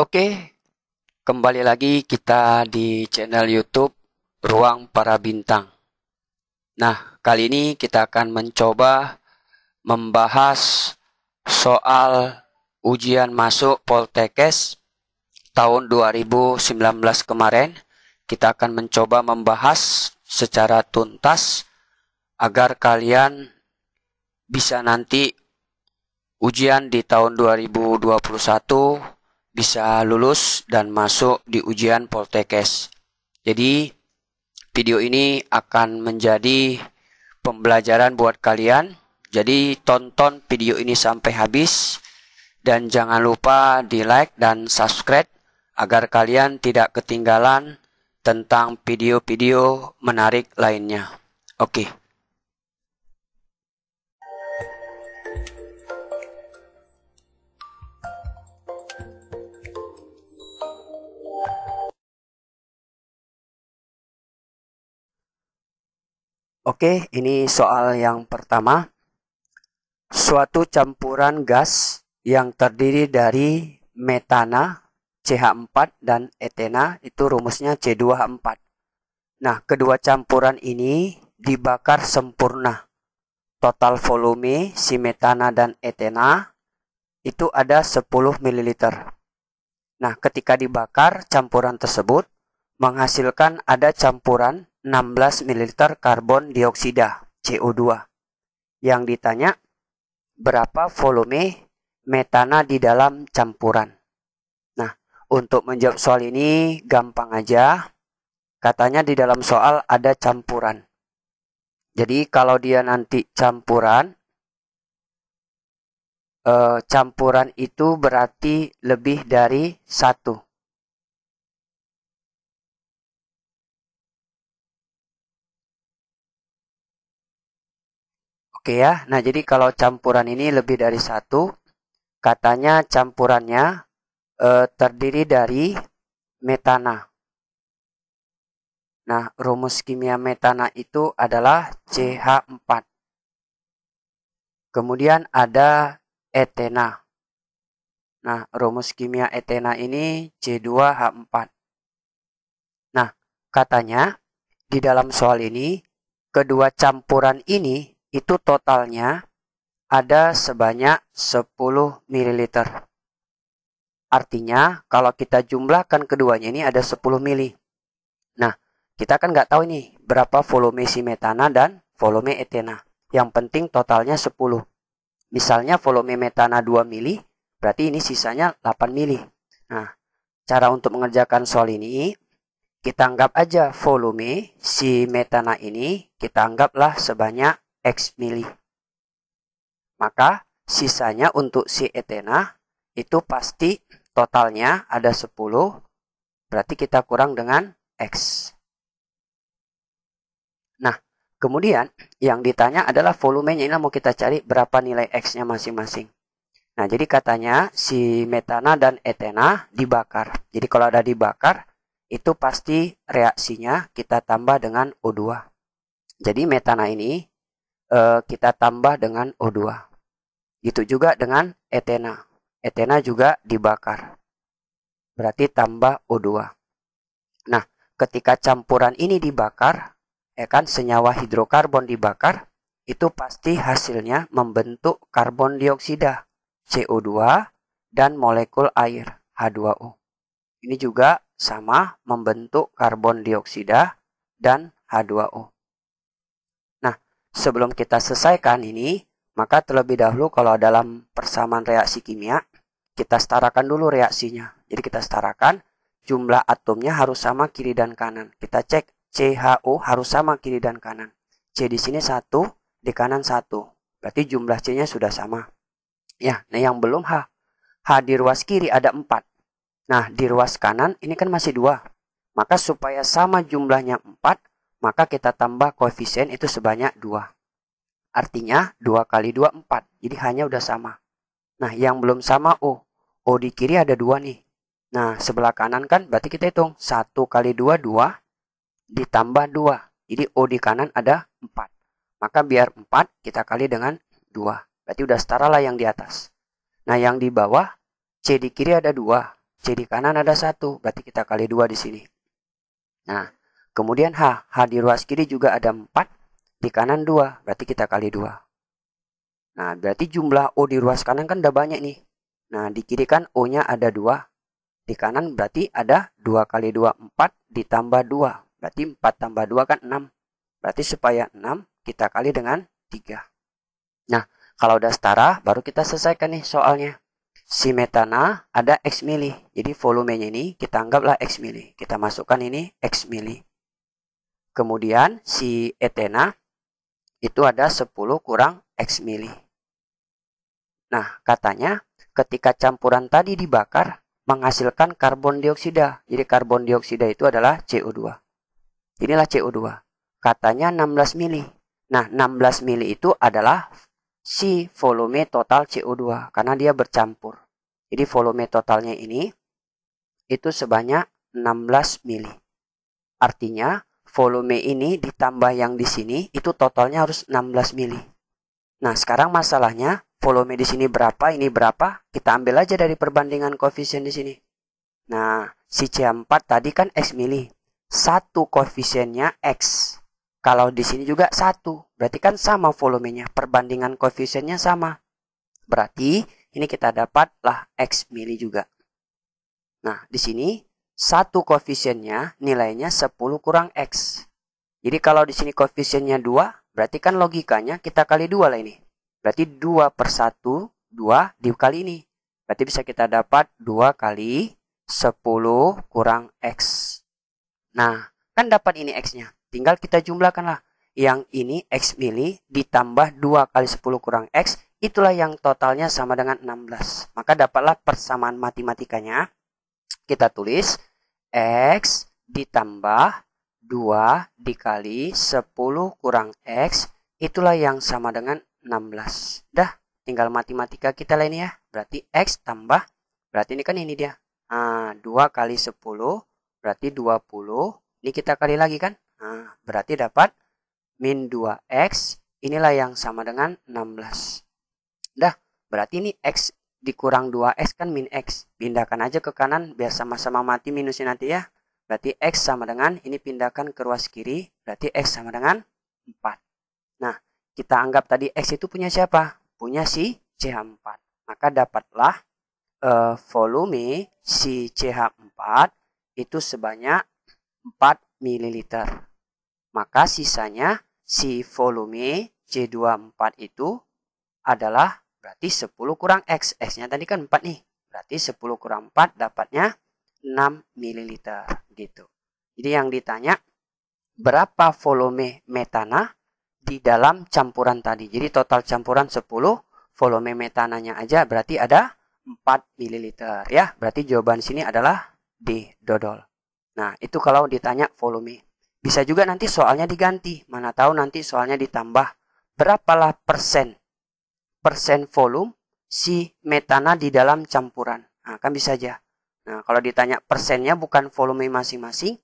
Oke, kembali lagi kita di channel YouTube Ruang Para Bintang. Nah, kali ini kita akan mencoba membahas soal ujian masuk Poltekes tahun 2019 kemarin. Kita akan mencoba membahas secara tuntas agar kalian bisa nanti ujian di tahun 2021 bisa lulus dan masuk di ujian Poltekes. Jadi video ini akan menjadi pembelajaran buat kalian. Jadi tonton video ini sampai habis dan jangan lupa di like dan subscribe agar kalian tidak ketinggalan tentang video-video menarik lainnya. Oke. Okay. Oke, ini soal yang pertama. Suatu campuran gas yang terdiri dari metana CH4 dan etena itu rumusnya C2H4. Nah, kedua campuran ini dibakar sempurna. Total volume si metana dan etena itu ada 10 ml. Nah, ketika dibakar campuran tersebut menghasilkan ada campuran 16 ml karbon dioksida CO2. Yang ditanya berapa volume metana di dalam campuran. Nah, untuk menjawab soal ini gampang aja. Katanya di dalam soal ada campuran. Jadi kalau dia nanti campuran eh, campuran itu berarti lebih dari satu. Oke ya, nah jadi kalau campuran ini lebih dari satu, katanya campurannya e, terdiri dari metana. Nah, rumus kimia metana itu adalah CH4. Kemudian ada etena. Nah, rumus kimia etena ini C2H4. Nah, katanya di dalam soal ini, kedua campuran ini itu totalnya ada sebanyak 10 ml. Artinya, kalau kita jumlahkan keduanya ini ada 10 mili. Nah, kita kan nggak tahu nih berapa volume si metana dan volume etena. Yang penting totalnya 10. Misalnya volume metana 2 mili, berarti ini sisanya 8 mili. Nah, cara untuk mengerjakan soal ini, kita anggap aja volume si metana ini, kita anggaplah sebanyak X mili. Maka sisanya untuk si etena itu pasti totalnya ada 10, berarti kita kurang dengan X. Nah, kemudian yang ditanya adalah volumenya ini mau kita cari berapa nilai X-nya masing-masing. Nah, jadi katanya si metana dan etena dibakar. Jadi kalau ada dibakar, itu pasti reaksinya kita tambah dengan O2. Jadi metana ini e, kita tambah dengan O2. Itu juga dengan etena. Etena juga dibakar. Berarti tambah O2. Nah, ketika campuran ini dibakar, ya kan senyawa hidrokarbon dibakar, itu pasti hasilnya membentuk karbon dioksida CO2 dan molekul air H2O. Ini juga sama membentuk karbon dioksida dan H2O sebelum kita selesaikan ini, maka terlebih dahulu kalau dalam persamaan reaksi kimia, kita setarakan dulu reaksinya. Jadi kita setarakan jumlah atomnya harus sama kiri dan kanan. Kita cek CHO harus sama kiri dan kanan. C di sini satu, di kanan satu. Berarti jumlah C-nya sudah sama. Ya, nah yang belum H. H di ruas kiri ada 4. Nah, di ruas kanan ini kan masih dua. Maka supaya sama jumlahnya 4, maka kita tambah koefisien itu sebanyak 2. Artinya 2 kali 2, 4. Jadi hanya udah sama. Nah, yang belum sama O. Oh, o oh, di kiri ada 2 nih. Nah, sebelah kanan kan berarti kita hitung. 1 kali 2, 2. Ditambah 2. Jadi O oh, di kanan ada 4. Maka biar 4 kita kali dengan 2. Berarti udah setara lah yang di atas. Nah, yang di bawah C di kiri ada 2. C di kanan ada 1. Berarti kita kali 2 di sini. Nah, Kemudian H, H di ruas kiri juga ada 4, di kanan 2, berarti kita kali 2. Nah, berarti jumlah O di ruas kanan kan udah banyak nih. Nah, di kiri kan O-nya ada 2, di kanan berarti ada 2 kali 2, 4 ditambah 2. Berarti 4 tambah 2 kan 6. Berarti supaya 6 kita kali dengan 3. Nah, kalau udah setara, baru kita selesaikan nih soalnya. Si metana ada X mili. Jadi volumenya ini kita anggaplah X mili. Kita masukkan ini X mili. Kemudian si etena itu ada 10 kurang X mili. Nah, katanya ketika campuran tadi dibakar menghasilkan karbon dioksida. Jadi karbon dioksida itu adalah CO2. Inilah CO2. Katanya 16 mili. Nah, 16 mili itu adalah si volume total CO2 karena dia bercampur. Jadi volume totalnya ini itu sebanyak 16 mili. Artinya volume ini ditambah yang di sini itu totalnya harus 16 mili. Nah, sekarang masalahnya volume di sini berapa, ini berapa, kita ambil aja dari perbandingan koefisien di sini. Nah, si C4 tadi kan X mili. Satu koefisiennya X. Kalau di sini juga satu, berarti kan sama volumenya, perbandingan koefisiennya sama. Berarti ini kita dapatlah X mili juga. Nah, di sini satu koefisiennya nilainya 10 kurang X. Jadi kalau di sini koefisiennya 2, berarti kan logikanya kita kali 2 lah ini. Berarti 2 per 1, 2 dikali ini. Berarti bisa kita dapat 2 kali 10 kurang X. Nah, kan dapat ini X-nya. Tinggal kita jumlahkanlah. Yang ini X mili ditambah 2 kali 10 kurang X, itulah yang totalnya sama dengan 16. Maka dapatlah persamaan matematikanya. Kita tulis X ditambah 2 dikali 10 kurang X itulah yang sama dengan 16. Dah, tinggal matematika kita lah ini ya. Berarti X tambah, berarti ini kan ini dia. Nah, 2 kali 10 berarti 20. Ini kita kali lagi kan? Nah, berarti dapat min 2X inilah yang sama dengan 16. Dah, berarti ini X dikurang 2x kan min x. Pindahkan aja ke kanan biar sama-sama mati minusnya nanti ya. Berarti x sama dengan, ini pindahkan ke ruas kiri, berarti x sama dengan 4. Nah, kita anggap tadi x itu punya siapa? Punya si CH4. Maka dapatlah uh, volume si CH4 itu sebanyak 4 ml. Maka sisanya si volume C24 itu adalah Berarti 10 kurang X. X-nya tadi kan 4 nih. Berarti 10 kurang 4 dapatnya 6 ml gitu. Jadi yang ditanya berapa volume metana di dalam campuran tadi. Jadi total campuran 10 volume metananya aja berarti ada 4 ml ya. Berarti jawaban sini adalah D dodol. Nah, itu kalau ditanya volume. Bisa juga nanti soalnya diganti. Mana tahu nanti soalnya ditambah berapalah persen persen volume si metana di dalam campuran. Nah, kan bisa aja. Nah, kalau ditanya persennya bukan volume masing-masing,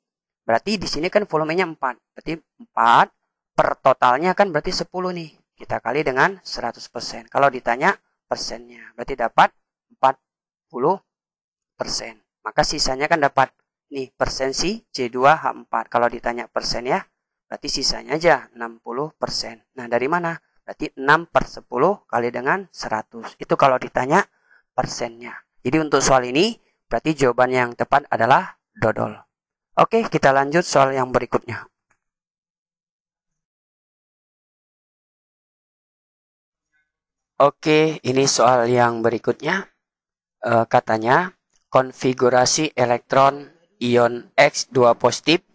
berarti di sini kan volumenya 4. Berarti 4 per totalnya kan berarti 10 nih. Kita kali dengan 100%. Kalau ditanya persennya, berarti dapat 40%. Maka sisanya kan dapat nih persen si C2H4. Kalau ditanya persen ya, berarti sisanya aja 60%. Nah, dari mana? Berarti 6 per 10 kali dengan 100. Itu kalau ditanya persennya. Jadi untuk soal ini, berarti jawaban yang tepat adalah dodol. Oke, kita lanjut soal yang berikutnya. Oke, ini soal yang berikutnya. E, katanya, konfigurasi elektron ion X2 positif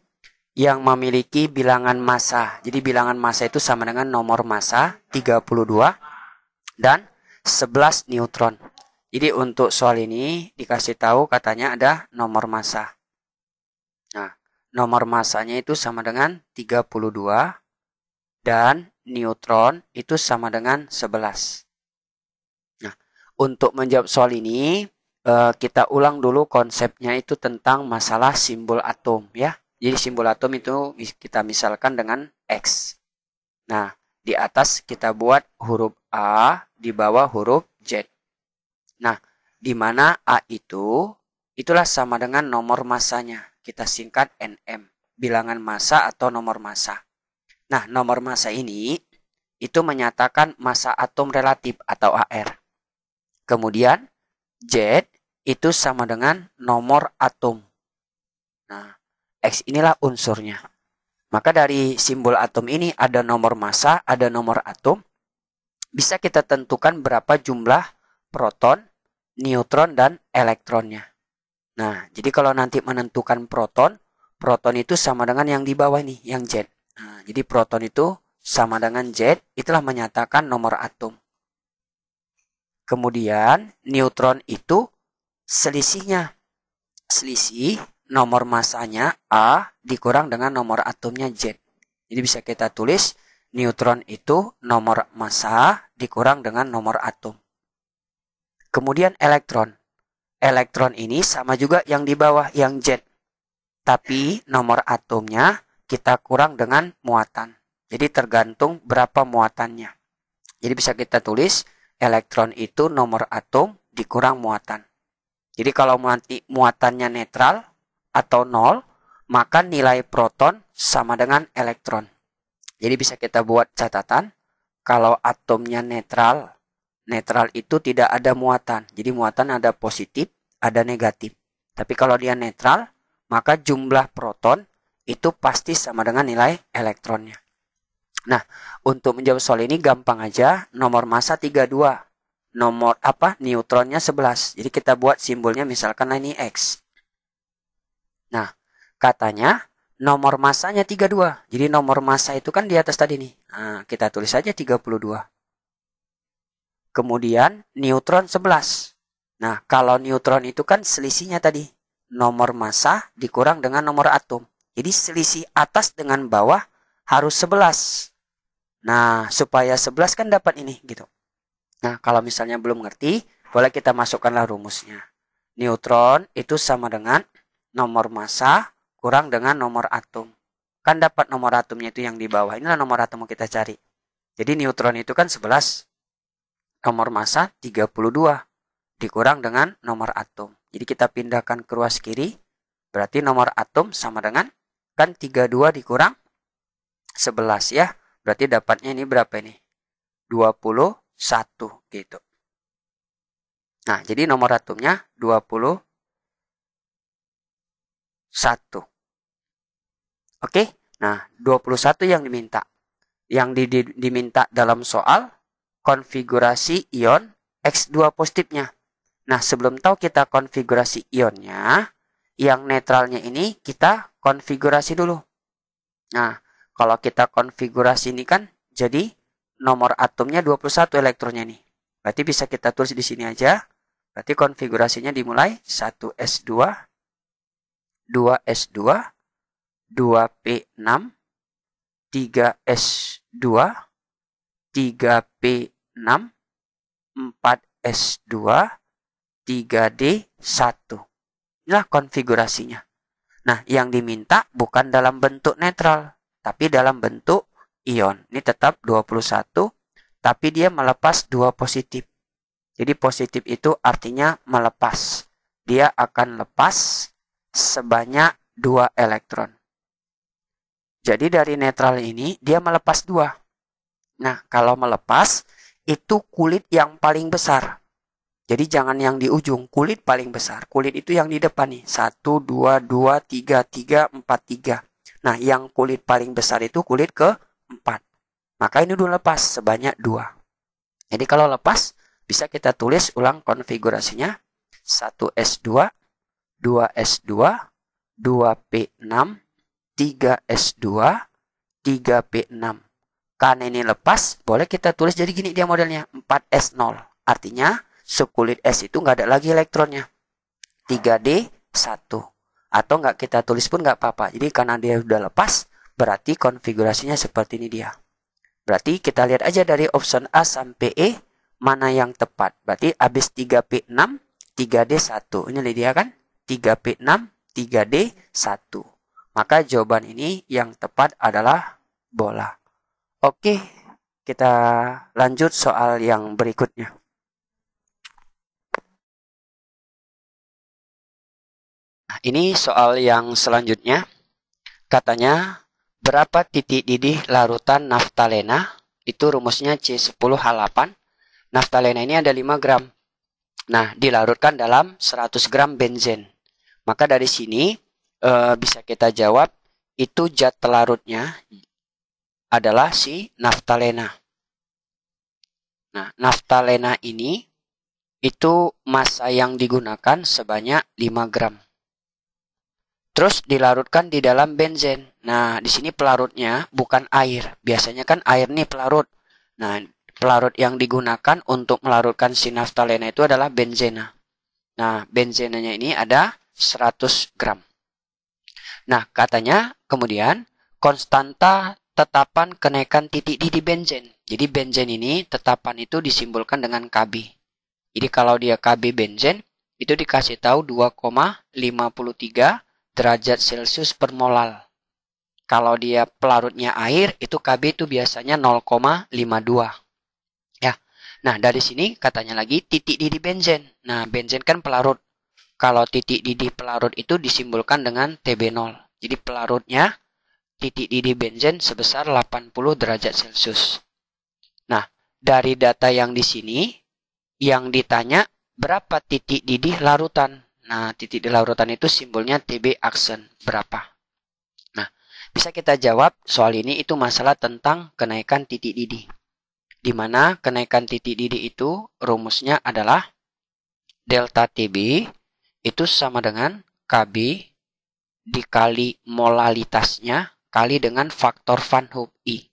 yang memiliki bilangan massa. Jadi bilangan massa itu sama dengan nomor massa 32 dan 11 neutron. Jadi untuk soal ini dikasih tahu katanya ada nomor massa. Nah, nomor massanya itu sama dengan 32 dan neutron itu sama dengan 11. Nah, untuk menjawab soal ini eh, kita ulang dulu konsepnya itu tentang masalah simbol atom ya. Jadi simbol atom itu kita misalkan dengan X. Nah, di atas kita buat huruf A, di bawah huruf Z. Nah, di mana A itu, itulah sama dengan nomor masanya. Kita singkat NM, bilangan masa atau nomor masa. Nah, nomor masa ini itu menyatakan masa atom relatif atau AR. Kemudian, Z itu sama dengan nomor atom. Nah, X inilah unsurnya. Maka dari simbol atom ini ada nomor massa, ada nomor atom. Bisa kita tentukan berapa jumlah proton, neutron, dan elektronnya. Nah, jadi kalau nanti menentukan proton, proton itu sama dengan yang di bawah ini, yang Z. Nah, jadi proton itu sama dengan Z, itulah menyatakan nomor atom. Kemudian, neutron itu selisihnya. Selisih nomor masanya A dikurang dengan nomor atomnya Z. Jadi bisa kita tulis neutron itu nomor massa dikurang dengan nomor atom. Kemudian elektron. Elektron ini sama juga yang di bawah yang Z. Tapi nomor atomnya kita kurang dengan muatan. Jadi tergantung berapa muatannya. Jadi bisa kita tulis elektron itu nomor atom dikurang muatan. Jadi kalau muatannya netral, atau nol, maka nilai proton sama dengan elektron. Jadi bisa kita buat catatan, kalau atomnya netral, netral itu tidak ada muatan. Jadi muatan ada positif, ada negatif. Tapi kalau dia netral, maka jumlah proton itu pasti sama dengan nilai elektronnya. Nah, untuk menjawab soal ini gampang aja, nomor massa 32. Nomor apa? Neutronnya 11. Jadi kita buat simbolnya misalkan ini X. Nah, katanya nomor masanya 32. Jadi nomor masa itu kan di atas tadi nih. Nah, kita tulis saja 32. Kemudian neutron 11. Nah, kalau neutron itu kan selisihnya tadi. Nomor massa dikurang dengan nomor atom. Jadi selisih atas dengan bawah harus 11. Nah, supaya 11 kan dapat ini gitu. Nah, kalau misalnya belum ngerti, boleh kita masukkanlah rumusnya. Neutron itu sama dengan nomor massa kurang dengan nomor atom. Kan dapat nomor atomnya itu yang di bawah. Inilah nomor atom yang kita cari. Jadi neutron itu kan 11. Nomor massa 32. Dikurang dengan nomor atom. Jadi kita pindahkan ke ruas kiri. Berarti nomor atom sama dengan kan 32 dikurang 11 ya. Berarti dapatnya ini berapa ini? 21 gitu. Nah, jadi nomor atomnya 21. Oke? Nah, 21 yang diminta. Yang di, di, diminta dalam soal konfigurasi ion X2 positifnya. Nah, sebelum tahu kita konfigurasi ionnya, yang netralnya ini kita konfigurasi dulu. Nah, kalau kita konfigurasi ini kan jadi nomor atomnya 21 elektronnya nih. Berarti bisa kita tulis di sini aja. Berarti konfigurasinya dimulai 1S2 2S2, 2P6, 3S2, 3P6, 4S2, 3D1. Inilah konfigurasinya. Nah, yang diminta bukan dalam bentuk netral, tapi dalam bentuk ion. Ini tetap 21, tapi dia melepas dua positif. Jadi positif itu artinya melepas. Dia akan lepas sebanyak 2 elektron. Jadi dari netral ini dia melepas 2. Nah, kalau melepas itu kulit yang paling besar. Jadi jangan yang di ujung, kulit paling besar. Kulit itu yang di depan nih. 1, 2, 2, 3, 3, 4, 3. Nah, yang kulit paling besar itu kulit ke 4. Maka ini udah lepas sebanyak 2. Jadi kalau lepas, bisa kita tulis ulang konfigurasinya. 1S2 2S2, 2P6, 3S2, 3P6. Karena ini lepas, boleh kita tulis jadi gini dia modelnya, 4S0. Artinya, sekulit S itu nggak ada lagi elektronnya. 3D1. Atau nggak kita tulis pun nggak apa-apa. Jadi karena dia sudah lepas, berarti konfigurasinya seperti ini dia. Berarti kita lihat aja dari option A sampai E, mana yang tepat. Berarti habis 3P6, 3D1. Ini dia kan? 3P6, 3D, 1. Maka jawaban ini yang tepat adalah bola. Oke, kita lanjut soal yang berikutnya. Nah, ini soal yang selanjutnya. Katanya, berapa titik didih larutan naftalena? Itu rumusnya C10H8. Naftalena ini ada 5 gram. Nah, dilarutkan dalam 100 gram benzen. Maka dari sini e, bisa kita jawab itu zat pelarutnya adalah si naftalena. Nah, naftalena ini itu massa yang digunakan sebanyak 5 gram. Terus dilarutkan di dalam benzen. Nah, di sini pelarutnya bukan air. Biasanya kan air nih pelarut. Nah, pelarut yang digunakan untuk melarutkan si naftalena itu adalah benzena. Nah, benzenanya ini ada 100 gram. Nah, katanya kemudian konstanta tetapan kenaikan titik di benzen. Jadi benzen ini tetapan itu disimbolkan dengan KB. Jadi kalau dia KB benzen itu dikasih tahu 2,53 derajat Celcius per molal. Kalau dia pelarutnya air itu KB itu biasanya 0,52. Nah, dari sini katanya lagi titik didih benzen. Nah, benzen kan pelarut. Kalau titik didih pelarut itu disimbolkan dengan TB0. Jadi pelarutnya titik didih benzen sebesar 80 derajat Celcius. Nah, dari data yang di sini yang ditanya berapa titik didih larutan. Nah, titik didih larutan itu simbolnya TB aksen berapa. Nah, bisa kita jawab soal ini itu masalah tentang kenaikan titik didih di mana kenaikan titik didih itu rumusnya adalah delta TB itu sama dengan KB dikali molalitasnya kali dengan faktor Van Hoop I.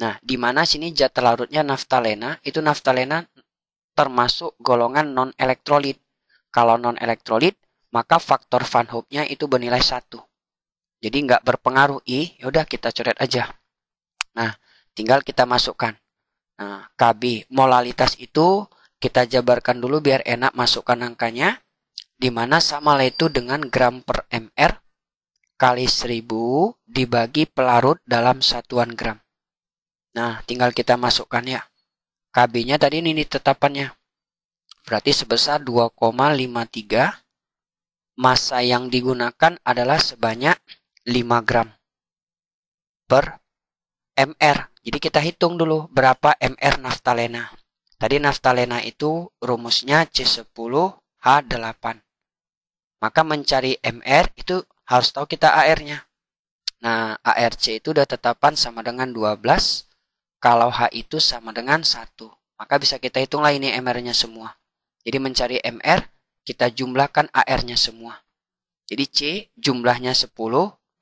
Nah, di mana sini jata larutnya naftalena, itu naftalena termasuk golongan non-elektrolit. Kalau non-elektrolit, maka faktor Van hoop nya itu bernilai 1. Jadi nggak berpengaruh I, yaudah kita coret aja. Nah, tinggal kita masukkan. Nah, KB molalitas itu kita jabarkan dulu biar enak masukkan angkanya. Di mana sama itu dengan gram per mr kali 1000 dibagi pelarut dalam satuan gram. Nah, tinggal kita masukkan ya. KB-nya tadi ini, ini tetapannya. Berarti sebesar 2,53. Massa yang digunakan adalah sebanyak 5 gram per MR. Jadi kita hitung dulu berapa MR naftalena. Tadi naftalena itu rumusnya C10H8. Maka mencari MR itu harus tahu kita AR-nya. Nah, ARC itu udah tetapan sama dengan 12. Kalau H itu sama dengan 1. Maka bisa kita hitunglah ini MR-nya semua. Jadi mencari MR, kita jumlahkan AR-nya semua. Jadi C jumlahnya 10,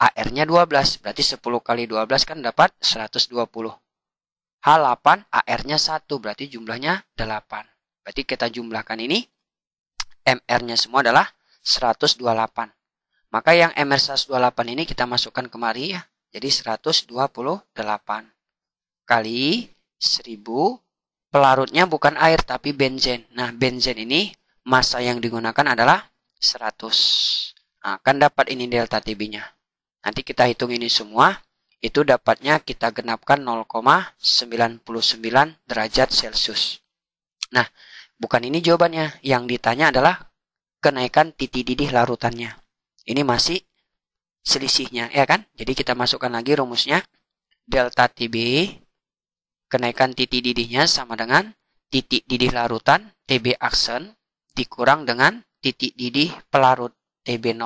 AR-nya 12, berarti 10 kali 12 kan dapat 120. H8, AR-nya 1, berarti jumlahnya 8. Berarti kita jumlahkan ini, MR-nya semua adalah 128. Maka yang MR 128 ini kita masukkan kemari ya. Jadi 128 kali 1000 pelarutnya bukan air tapi benzen. Nah, benzen ini masa yang digunakan adalah 100. Nah, dapat ini delta TB-nya. Nanti kita hitung ini semua, itu dapatnya kita genapkan 0,99 derajat Celcius. Nah, bukan ini jawabannya. Yang ditanya adalah kenaikan titik didih larutannya. Ini masih selisihnya, ya kan? Jadi kita masukkan lagi rumusnya. Delta TB, kenaikan titik didihnya sama dengan titik didih larutan TB aksen dikurang dengan titik didih pelarut TB0.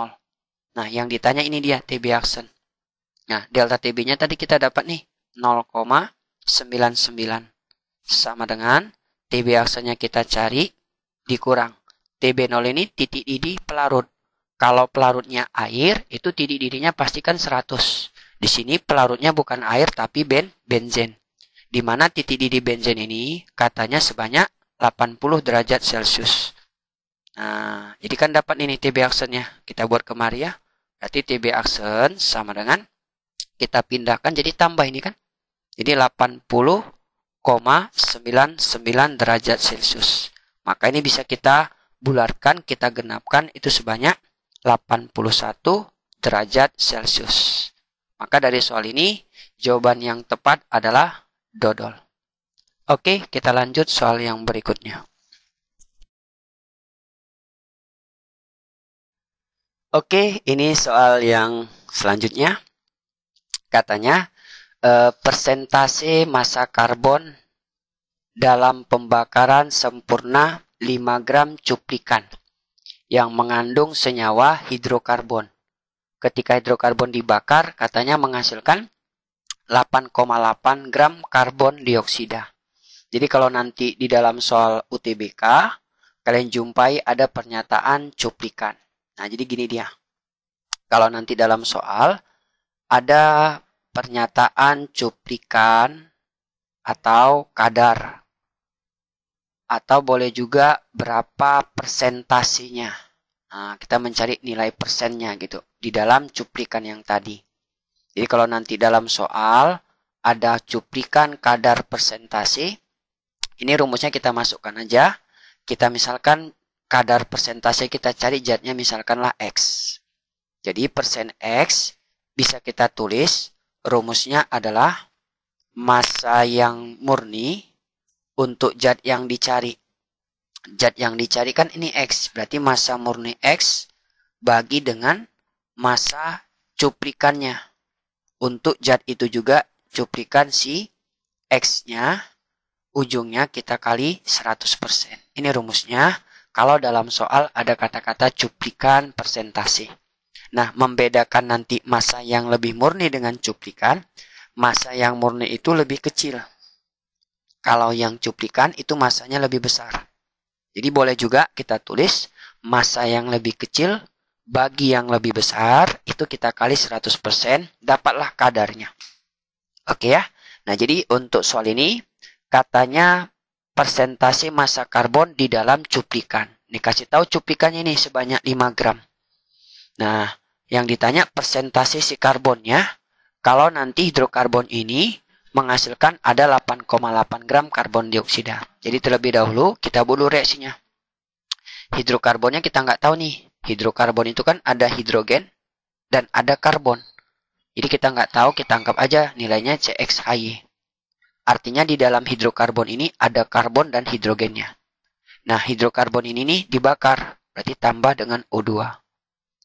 Nah, yang ditanya ini dia TB aksen. Nah, delta TB-nya tadi kita dapat nih 0,99 sama dengan TB action-nya kita cari dikurang. TB0 ini titik didi pelarut. Kalau pelarutnya air, itu titik didinya pastikan 100. Di sini pelarutnya bukan air tapi ben benzen. Di mana titik didi benzen ini katanya sebanyak 80 derajat Celcius. Nah, jadi kan dapat ini TB aksennya. Kita buat kemari ya. Berarti TB aksen sama dengan kita pindahkan jadi tambah ini kan. Jadi 80,99 derajat Celcius. Maka ini bisa kita bularkan, kita genapkan itu sebanyak 81 derajat Celcius. Maka dari soal ini jawaban yang tepat adalah dodol. Oke, kita lanjut soal yang berikutnya. Oke, ini soal yang selanjutnya. Katanya, eh, persentase massa karbon dalam pembakaran sempurna 5 gram cuplikan yang mengandung senyawa hidrokarbon. Ketika hidrokarbon dibakar, katanya menghasilkan 8,8 gram karbon dioksida. Jadi kalau nanti di dalam soal UTBK, kalian jumpai ada pernyataan cuplikan. Nah, jadi gini dia. Kalau nanti dalam soal ada pernyataan cuplikan atau kadar atau boleh juga berapa persentasinya. Nah, kita mencari nilai persennya gitu di dalam cuplikan yang tadi. Jadi kalau nanti dalam soal ada cuplikan kadar persentase ini rumusnya kita masukkan aja. Kita misalkan kadar persentase kita cari zatnya misalkanlah X. Jadi persen X bisa kita tulis rumusnya adalah massa yang murni untuk zat yang dicari. Zat yang dicari kan ini X, berarti massa murni X bagi dengan massa cuplikannya. Untuk zat itu juga cuplikan si X-nya, ujungnya kita kali 100%. Ini rumusnya kalau dalam soal ada kata-kata cuplikan persentase. Nah, membedakan nanti masa yang lebih murni dengan cuplikan, masa yang murni itu lebih kecil. Kalau yang cuplikan itu masanya lebih besar. Jadi boleh juga kita tulis masa yang lebih kecil bagi yang lebih besar itu kita kali 100% dapatlah kadarnya. Oke ya. Nah, jadi untuk soal ini katanya persentase massa karbon di dalam cuplikan. kasih tahu cuplikannya ini sebanyak 5 gram. Nah, yang ditanya persentase si karbonnya, kalau nanti hidrokarbon ini menghasilkan ada 8,8 gram karbon dioksida. Jadi terlebih dahulu kita bulu reaksinya. Hidrokarbonnya kita nggak tahu nih. Hidrokarbon itu kan ada hidrogen dan ada karbon. Jadi kita nggak tahu, kita anggap aja nilainya CXHY. Artinya di dalam hidrokarbon ini ada karbon dan hidrogennya. Nah, hidrokarbon ini nih dibakar, berarti tambah dengan O2.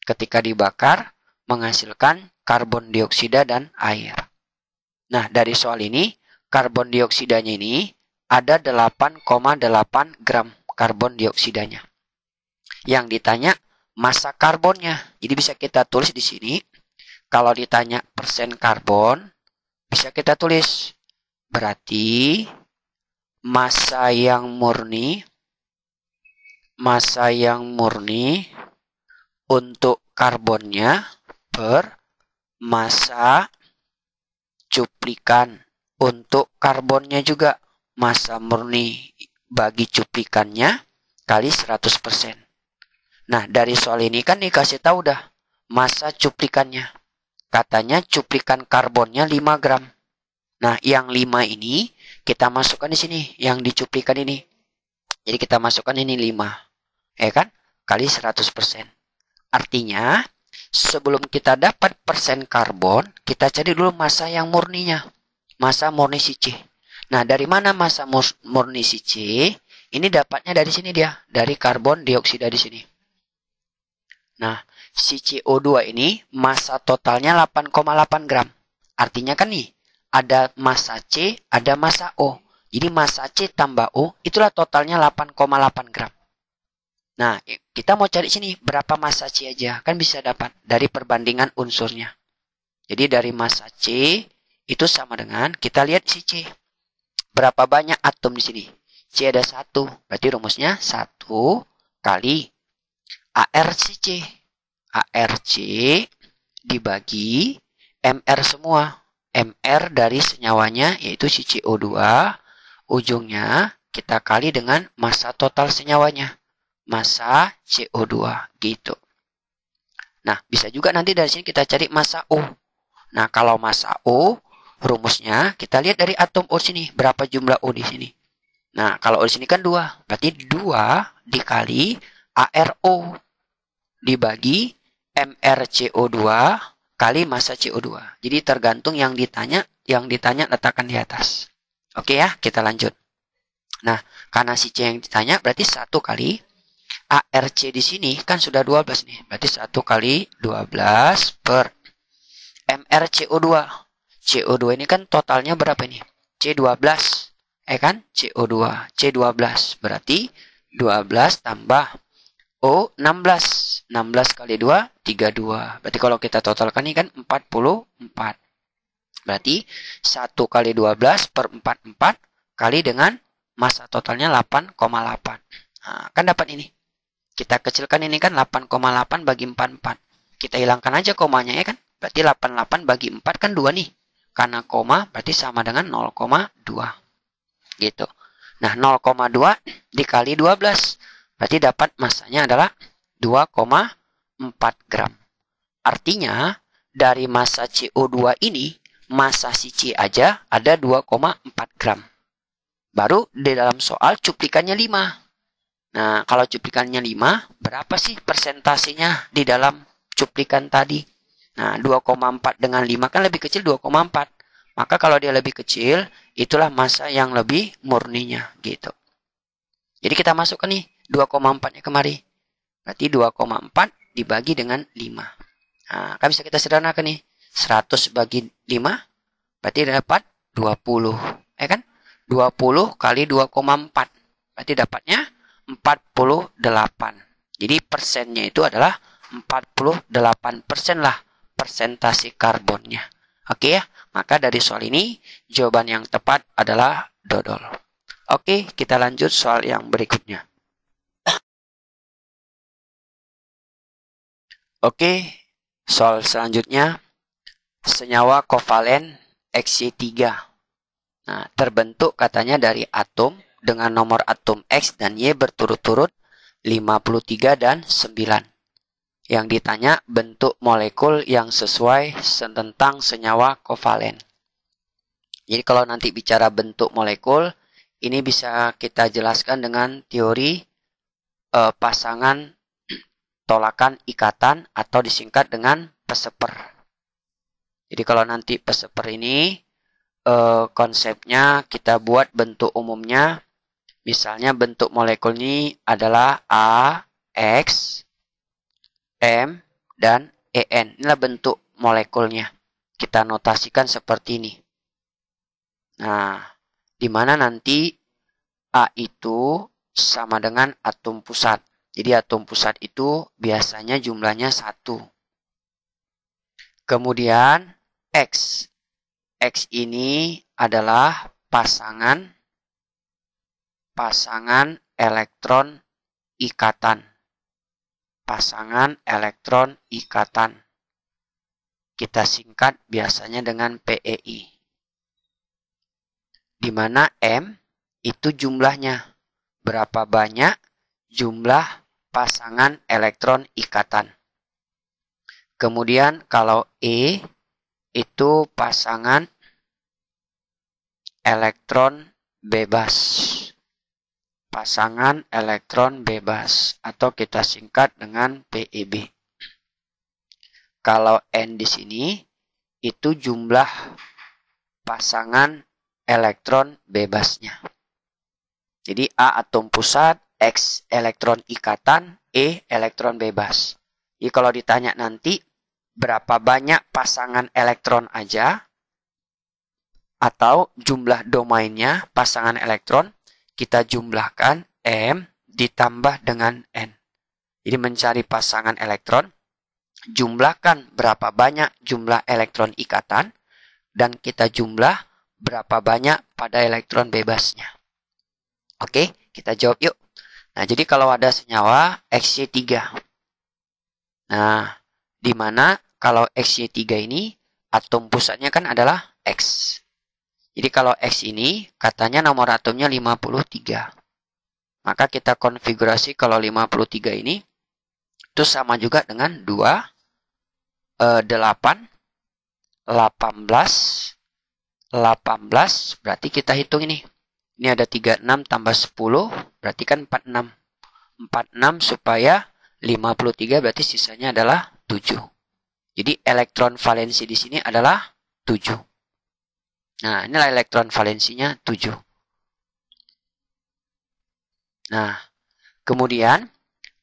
Ketika dibakar, menghasilkan karbon dioksida dan air. Nah, dari soal ini, karbon dioksidanya ini ada 8,8 gram karbon dioksidanya. Yang ditanya masa karbonnya. Jadi bisa kita tulis di sini. Kalau ditanya persen karbon, bisa kita tulis Berarti massa yang murni massa yang murni untuk karbonnya per massa cuplikan untuk karbonnya juga massa murni bagi cuplikannya kali 100%. Nah, dari soal ini kan dikasih tahu dah massa cuplikannya. Katanya cuplikan karbonnya 5 gram. Nah, yang 5 ini kita masukkan di sini, yang dicuplikan ini. Jadi kita masukkan ini 5. ya kan? Kali 100%. Artinya, sebelum kita dapat persen karbon, kita cari dulu massa yang murninya. Massa murni si C. Nah, dari mana massa murni si C? Ini dapatnya dari sini dia, dari karbon dioksida di sini. Nah, si CO2 ini masa totalnya 8,8 gram. Artinya kan nih, ada masa C, ada masa O. Jadi masa C tambah O, itulah totalnya 8,8 gram. Nah, kita mau cari sini berapa masa C aja. Kan bisa dapat dari perbandingan unsurnya. Jadi dari masa C itu sama dengan, kita lihat si C. Berapa banyak atom di sini? C ada satu, berarti rumusnya satu kali ARCC. ARC dibagi MR semua. MR dari senyawanya yaitu si CO2 ujungnya kita kali dengan massa total senyawanya massa CO2 gitu nah bisa juga nanti dari sini kita cari massa U nah kalau massa U rumusnya kita lihat dari atom O sini berapa jumlah U di sini nah kalau O di sini kan 2 berarti 2 dikali ARO dibagi MrCO2 kali masa CO2. Jadi tergantung yang ditanya, yang ditanya letakkan di atas. Oke ya, kita lanjut. Nah, karena si C yang ditanya berarti satu kali ARC di sini kan sudah 12 nih. Berarti satu kali 12 per MRCO2. CO2 ini kan totalnya berapa ini? C12. Eh kan? CO2. C12. Berarti 12 tambah O 16. 16 kali 2, 32. Berarti kalau kita totalkan ini kan 44. Berarti 1 kali 12 per 44 kali dengan masa totalnya 8,8. Nah, kan dapat ini. Kita kecilkan ini kan 8,8 bagi 44. Kita hilangkan aja komanya ya kan. Berarti 88 bagi 4 kan 2 nih. Karena koma berarti sama dengan 0,2. Gitu. Nah, 0,2 dikali 12. Berarti dapat masanya adalah 2,4 gram. Artinya, dari massa CO2 ini, massa si C aja ada 2,4 gram. Baru di dalam soal cuplikannya 5. Nah, kalau cuplikannya 5, berapa sih persentasenya di dalam cuplikan tadi? Nah, 2,4 dengan 5 kan lebih kecil 2,4. Maka kalau dia lebih kecil, itulah masa yang lebih murninya gitu. Jadi kita masukkan nih 2,4-nya kemari. Berarti 2,4 dibagi dengan 5. Nah, kan bisa kita sederhanakan nih. 100 bagi 5 berarti dapat 20. Ya kan? 20 kali 2,4. Berarti dapatnya 48. Jadi persennya itu adalah 48 persen lah persentasi karbonnya. Oke ya, maka dari soal ini jawaban yang tepat adalah dodol. Oke, kita lanjut soal yang berikutnya. Oke, soal selanjutnya. Senyawa kovalen xc 3 Nah, terbentuk katanya dari atom dengan nomor atom X dan Y berturut-turut 53 dan 9. Yang ditanya bentuk molekul yang sesuai tentang senyawa kovalen. Jadi kalau nanti bicara bentuk molekul, ini bisa kita jelaskan dengan teori e, pasangan tolakan ikatan atau disingkat dengan peseper. Jadi kalau nanti peseper ini eh, konsepnya kita buat bentuk umumnya. Misalnya bentuk molekul ini adalah A, X, M, dan EN. Inilah bentuk molekulnya. Kita notasikan seperti ini. Nah, di mana nanti A itu sama dengan atom pusat. Jadi atom pusat itu biasanya jumlahnya satu. Kemudian X. X ini adalah pasangan pasangan elektron ikatan. Pasangan elektron ikatan. Kita singkat biasanya dengan PEI. Di mana M itu jumlahnya. Berapa banyak jumlah pasangan elektron ikatan. Kemudian kalau E itu pasangan elektron bebas. Pasangan elektron bebas atau kita singkat dengan PEB. Kalau N di sini itu jumlah pasangan elektron bebasnya. Jadi A atom pusat, X elektron ikatan, E elektron bebas. Jadi kalau ditanya nanti berapa banyak pasangan elektron aja atau jumlah domainnya pasangan elektron kita jumlahkan M ditambah dengan N. Jadi mencari pasangan elektron jumlahkan berapa banyak jumlah elektron ikatan dan kita jumlah berapa banyak pada elektron bebasnya. Oke, kita jawab yuk. Nah, jadi kalau ada senyawa XC3. Nah, di mana kalau xc 3 ini atom pusatnya kan adalah X. Jadi kalau X ini katanya nomor atomnya 53. Maka kita konfigurasi kalau 53 ini itu sama juga dengan 2 8 18 18 berarti kita hitung ini ini ada 36 tambah 10, berarti kan 46. 46 supaya 53 berarti sisanya adalah 7. Jadi elektron valensi di sini adalah 7. Nah, inilah elektron valensinya 7. Nah, kemudian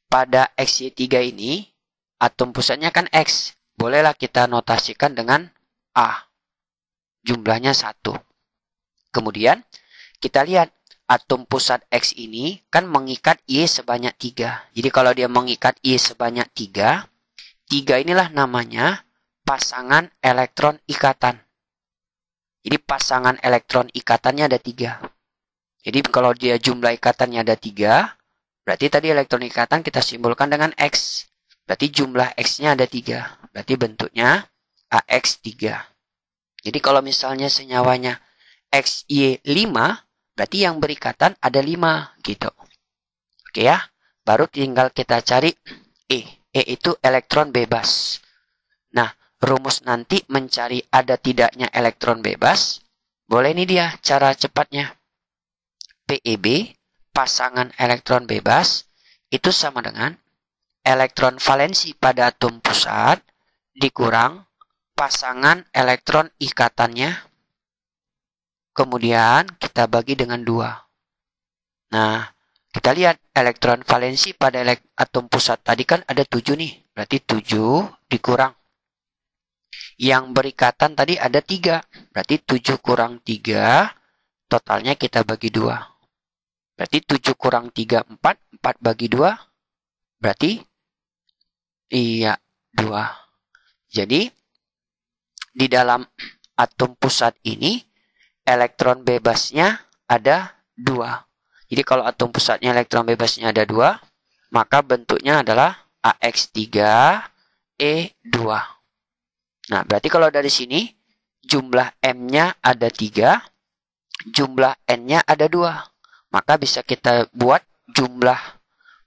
pada XY3 ini atom pusatnya kan X. Bolehlah kita notasikan dengan A. Jumlahnya 1. Kemudian kita lihat atom pusat X ini kan mengikat Y sebanyak 3. Jadi kalau dia mengikat Y sebanyak 3, 3 inilah namanya pasangan elektron ikatan. Jadi pasangan elektron ikatannya ada 3. Jadi kalau dia jumlah ikatannya ada 3, berarti tadi elektron ikatan kita simbolkan dengan X. Berarti jumlah X-nya ada 3. Berarti bentuknya AX3. Jadi kalau misalnya senyawanya XY 5, Berarti yang berikatan ada lima gitu. Oke ya. Baru tinggal kita cari E. E itu elektron bebas. Nah, rumus nanti mencari ada tidaknya elektron bebas. Boleh ini dia cara cepatnya. PEB, pasangan elektron bebas, itu sama dengan elektron valensi pada atom pusat dikurang pasangan elektron ikatannya Kemudian kita bagi dengan dua. Nah, kita lihat elektron valensi pada atom pusat tadi kan ada tujuh nih. Berarti tujuh dikurang. Yang berikatan tadi ada tiga. Berarti tujuh kurang tiga, totalnya kita bagi dua. Berarti tujuh kurang tiga, empat. Empat bagi dua, berarti iya, dua. Jadi, di dalam atom pusat ini, elektron bebasnya ada dua. Jadi kalau atom pusatnya elektron bebasnya ada dua, maka bentuknya adalah AX3 E2. Nah, berarti kalau dari sini jumlah M-nya ada tiga, jumlah N-nya ada dua, Maka bisa kita buat jumlah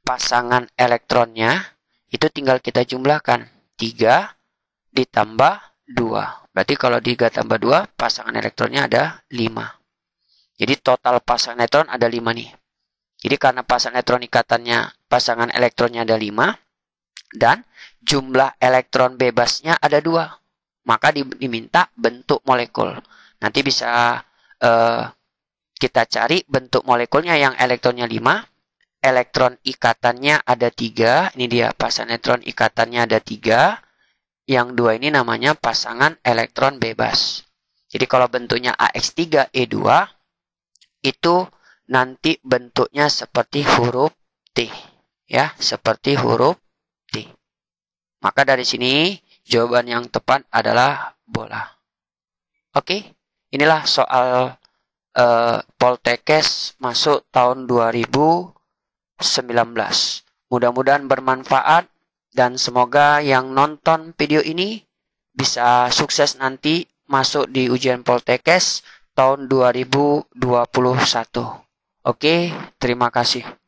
pasangan elektronnya itu tinggal kita jumlahkan 3 ditambah 2. Berarti kalau 3 tambah 2, pasangan elektronnya ada 5. Jadi total pasangan elektron ada 5 nih. Jadi karena pasangan elektron ikatannya, pasangan elektronnya ada 5, dan jumlah elektron bebasnya ada 2. Maka diminta bentuk molekul. Nanti bisa eh, kita cari bentuk molekulnya yang elektronnya 5, elektron ikatannya ada 3, ini dia pasangan elektron ikatannya ada 3, yang dua ini namanya pasangan elektron bebas. Jadi kalau bentuknya AX3E2 itu nanti bentuknya seperti huruf T, ya, seperti huruf T. Maka dari sini jawaban yang tepat adalah bola. Oke, inilah soal uh, eh, Poltekes masuk tahun 2019. Mudah-mudahan bermanfaat dan semoga yang nonton video ini bisa sukses nanti masuk di ujian Poltekes tahun 2021. Oke, terima kasih.